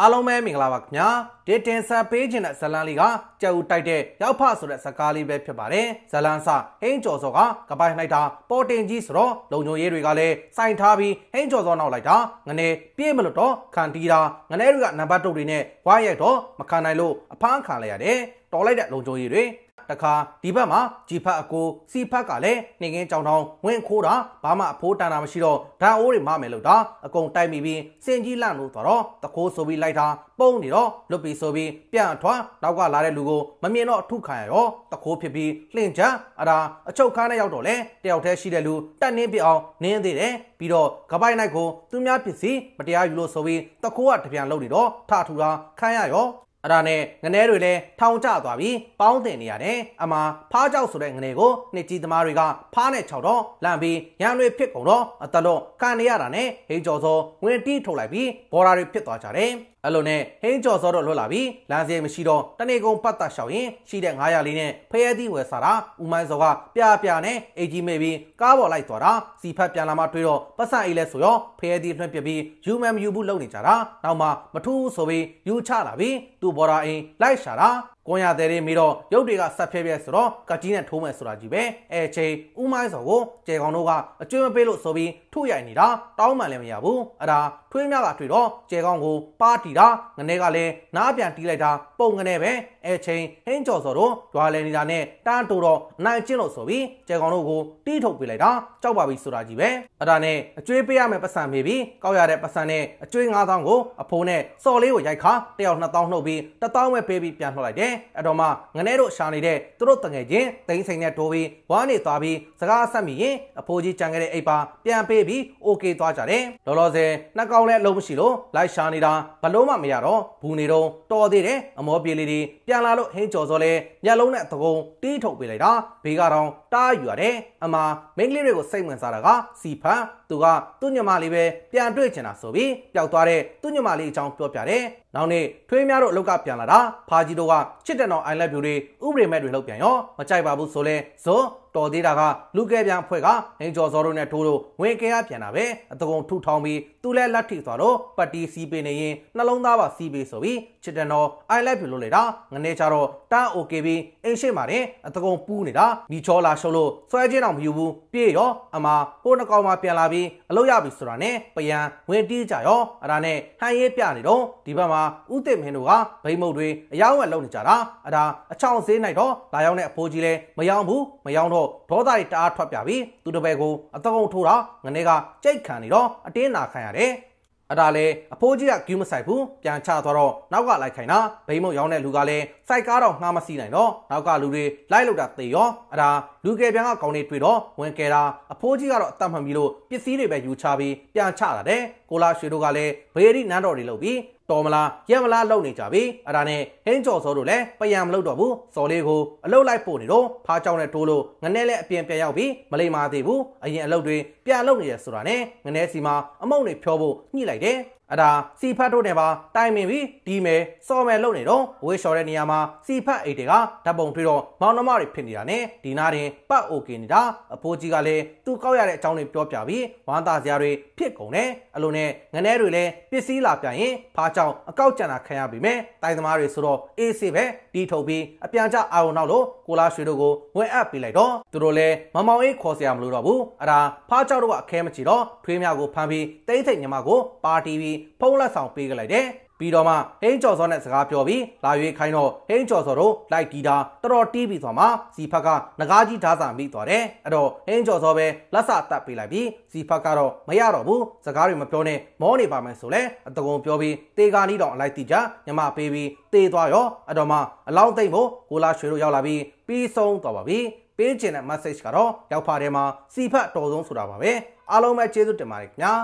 အားလုံးပဲမင်္ဂလာပါခင်ဗျာဒီတင်ဆက်ပေးခြင်းတဲ့ဇလန်လေးကကြက်ဦးတိုက်တဲ့ရောက်ဖဆိုတဲ့စကားလေးပဲဖြစ်ပါတယ်ဇလန်ဆဟိန်းကျော်စောကကပိုင်လိုက်တာပေါ်တင်ကြီးဆိုတော့လုံချုံရေးတွေကလည်းစိုင်ထားပြီးဟိန်းကျော်စောနောက်လိုက်တာငနေပြေးမလို့တော့ခံတီးတာငနေတွေကနံပါတ်တုတ်တွေနဲ့ဝိုင်းရိုက်တော့မခံနိုင်လို့အဖမ်းခံလိုက်ရတယ်တော်လိုက်တဲ့လုံချုံရေးတွေတခါဒီဘက်မှာဂျီဖတ်အကိုစီဖတ်ကလည်းနှင်းကင်းကြောင်တောင်ဝင်ခိုးတာဘာမှအဖိုးတန်တာမရှိတော့ဒါအိုးတွေမမယ်လို့တာအကုန်တိုက်မိပြီး စင်ကြီးလန့်လို့သွားတော့တခိုးဆိုပြီးလိုက်တာပုံနေတော့လွတ်ပြီးဆိုပြီးပြန်ထွားနောက်ကလာတဲ့လူကိုမမြင်တော့အထုခံရရောတခိုးဖြစ်ပြီးလှင့်ချအဒါအချုပ်ခန်းနဲ့ရောက်တော့လဲတယောက်တည်းရှိတဲ့လူတက်နှင်းပြအောင်နင်းသေးတယ်ပြီးတော့ကပိုက်နိုင်ကိုသူများပစ္စည်းမတရားယူလို့ဆိုပြီးတခိုးကတပြန်လှုပ်နေတော့ထထူတာခံရရောအဲ့ဒါနဲ့ငနဲတွေလည်းထောင်ကျသွားပြီးပေါင်းတင်နေရတယ်အမှားဖားကြောက်ဆိုတဲ့ငနဲကိုနှစ်ကြီးသမားတွေကဖားနဲ့၆တော့လမ်းပြီးရန်တွေဖြစ်ကုန်တော့အတလုံးခံနေရတာနဲ့ဟိကျော်စောဝင်တီးထုတ်လိုက်ပြီးဘော်ဒါတွေဖြစ်သွားကြတယ်အဲ့လိုနဲ့ဟင်းကြော်စောတော့လွတ်လာပြီးလမ်းစရိတ်မရှိတော့တနေကုန်ပတ်တာရှောင်ရင်ရှိတဲ့900လေးနဲ့ဖရဲသီးဝယ်စားတာဦးမိုင်းစောကပြပြနဲ့အိတ်ကြီးမေပြီးကားပေါ်လိုက်သွားတာစီဖက်ပြန်လာမှတွေးတော့ပတ်စံအိတ်လဲဆိုရောဖရဲသီးလွှင့်ပြပြီးယူမန်မယူဘူးလုံနေကြတာနောက်မှမထူးဆိုပြီးယူချလာပြီးသူ့ဘော်ဒါအိမ်လိုက်ရှာတာကွန်ရသည်တွေမိတော့ရုပ်တွေကဆက်ဖြဲပြဲဆိုတော့ကကြီးနဲ့ထိုးမယ်ဆိုတာကြီးပဲအဲချိန်ဥမိုင်းစော်ကိုကျေကောင်တို့ကအကျွေးမပေးလို့ဆိုပြီးထုရိုက်နေတာတောင်းမှလည်းမရဘူးအဒါထွေးများကထွေတော့ကျေကောင်ကိုပါတီတာငနေကလည်းနားပြန်တီးလိုက်တာပုံငနေပဲအဲချိန်ဟင်းကျော်စော်တို့ရွာလဲနေတာနဲ့တန်းတိုးတော့နိုင်ချင်းလို့ဆိုပြီးကျေကောင်တို့ကိုတီးထုတ်ပေးလိုက်တာကြောက်ပါပြီဆိုတာကြီးပဲအဒါနဲ့အကျွေးပေးရမယ်ပတ်စံမေးပြီးကောက်ရတဲ့ပတ်စံနဲ့အကျွေး9000ကိုအဖိုးနဲ့စော်လေးကိုရိုက်ခါတယောက်2000နှုတ်ပြီး1000ပဲပေးပြီးပြန်လှောက်လိုက်တယ်အတော်မှငနဲတို့ရှာနေတဲ့သူတို့တငယ်ချင်းတိန်စိန်နဲ့တိုးပြီးဝါနေသွားပြီးစကားဆက်မိရင်အဖိုးကြီးကြံခဲ့တဲ့အိပ်ပါပြန်ပေးပြီးโอเคသွားကြတယ်လောလောဆယ်နှက်ကောင်းလည်းအလုံးမရှိလို့လိုက်ရှာနေတာဘလို့မှမရတော့ဘူးနေတော့တော်သေးတယ်အမောပြေလေးတွေပြန်လာလို့ဟင်းကြော်စောလဲမျက်လုံးနဲ့သကုံတီးထုတ်ပေးလိုက်တာဘေးကတော့တားယူရတယ်အမမိန်းကလေးတွေကိုစိတ်ဝင်စားတာကစီဖန်သူကသူ့ညမလေးပဲပြန်တွေ့ချင်တာဆိုပြီးပျောက်သွားတဲ့သူ့ညမလေးအကြောင်းပြောပြတယ်နောက်နေ့ထွေးများတို့အလုတ်ကပြန်လာတာဖာဂျီတို့ကချစ်တဲ့တော် I love you တွေဥပဒေမဲ့တွေလောက်ပြန်ရောမကြိုက်ပါဘူးဆိုလဲဇွန်တော်သေးတာကလူကဲပြန်ဖွဲ့ကနိုင်ကျော်စောတို့နဲ့ထိုးလို့ဝင်ကဲရပြန်တာပဲအတကုံထုထောင်းပြီးသူလဲလက်ထိသွားတော့ပတ်တီစီပေးနေရင်နှလုံးသားပါစီပေးဆိုပြီးချစ်တန်တော်အိုင်လိုက်ပြလို့လေတာငနေချတော့တား OK ပြီးအိမ်ရှိမှာတင်အတကုံပူးနေတာဒီချောလာရှုပ်လို့ဆွဲချင်းတော့မယူဘူးပြေးရောအမဟိုးနှကောင်မှပြန်လာပြီးအလုပ်ရပြီဆိုတာနဲ့ပယံဝင်တီးကြရောအဲ့ဒါနဲ့ဟန်ရေးပြနေတော့ဒီဘက်မှာဥသိမင်းတို့ကဗိမုတ်တွေအယောင်းဝက်လုံနေကြတာအဲ့ဒါအချောင်ဈေးနိုင်တော့လာရောက်တဲ့အဖိုးကြီးလဲမယောင်းဘူးမယောင်းတော့တော့ဒေါသတွေတအားထွက်ပြပြီးသူတပည့်ကိုအတကုံထိုးတာငနေကကြိတ်ခံနေတော့အတင်းနာခံရတယ်အဲ့ဒါလေအဖိုးကြီးကဂူးမဆိုင်ဘူးပြန်ချသွားတော့နောက်ကလိုက်ခိုင်တာဘိမုံရောင်းတဲ့လူကလည်းစိုက်ကားတော့ငှားမစီနိုင်တော့နောက်ကလူတွေလိုက်လို့တာသေရောအဲ့ဒါလူကယ်ပြန်ကကောင်းနေတွေ့တော့ဝင်ကယ်တာအဖိုးကြီးကတော့အသက်မှန်ပြီလို့ပစ္စည်းတွေပဲယူချပြီးပြန်ချလာတယ်ကိုလာရွှေတို့ကလည်းဘေရီနန်းတော်တွေလုပ်ပြီးတော်မလားရက်မလားလုံနေကြပြီအဲ့ဒါနဲ့ဟင်းကြော်စောတို့လည်းပယံမလုပ်တော့ဘူးစော်လေးကိုအလုတ်လိုက်ပို့နေတော့ဖားကြောင်နဲ့ထိုးလို့ငနဲ့လည်းအပြင်ပြန်ရောက်ပြီးမလိမ္မာသေးဘူးအရင်အလုတ်တွေပြန်လုပ်နေရဆိုတာနဲ့ငနဲ့စီမှာအမုံတွေဖြောဖို့ညှိလိုက်တယ်အဲ့ဒါစီဖတ်တို့နဲ့ပါတိုင်ပင်ပြီးဒီမယ်စော်မယ်လုပ်နေတော့ဝေလျှော်တဲ့နေရာမှာစီဖတ်အိတ်တွေကဓာတ်ပုံထွေးတော့မောင်နှမတွေဖြစ်နေတာနဲ့ဒီနာတင်ပတ်အိုကေနေတာအဖိုးကြီးကလည်းသူ့ကောက်ရတဲ့အကြောင်းတွေပြောပြပြီးဝမ်းသာစရာတွေဖြစ်ကုန်တယ်အလိုနဲ့ငနဲတွေလည်းပစ္စည်းလာပြရင်ဖားကြောင်အကောက်ကြံတာခံရပြီမဲ့တိုင်သမားတွေဆိုတော့အေးစေးပဲဒီထုတ်ပြီးအပြန်ကြအာရုံနောက်လို့ကိုလာရွှေတို့ကိုဝင်အပ်ပေးလိုက်တော့သူတို့လည်းမမောင်အေးခေါ်စရာမလိုတော့ဘူးအဲ့ဒါဖားကြောင်တို့ကခဲမချီတော့ထွေးများကိုဖမ်းပြီးတိတ်ထိတ်ညမကိုပါတီပြီးပြီးဖုံးလက်ဆောင်ပေးခဲ့လိုက်တယ်။ပြီးတော့မှဟင်းကျော်စောနဲ့စကားပြောပြီးလာရွေးခိုင်းတော့ဟင်းကျော်စောတို့လိုက်တီးတာတော်တော်တီးပြီးဆိုမှစီဖက်ကငကားကြီးဓာစာမိသွားတယ်အဲ့တော့ဟင်းကျော်စောပဲလက်စာတက်ပေးလိုက်ပြီးစီဖက်ကတော့မရတော့ဘူးစကားတွေမပြောနဲ့မောနေပါမယ်ဆိုလဲအတကုံပြောပြီးတေကာနီးတော်အလိုက်တီးကြညမပေးပြီးတေးသွားရောအတော်မှအလောင်းသိမ့်ဖို့ကိုလာရွှေတို့ရောက်လာပြီးပြီးဆုံးသွားပါပြီပေးချင်တဲ့ message ကတော့ရောက်ဖားထဲမှာစီဖက်တော်ဆုံးဆိုတာပါပဲအားလုံးပဲကျေးဇူးတင်ပါတယ်ခင်ဗျာ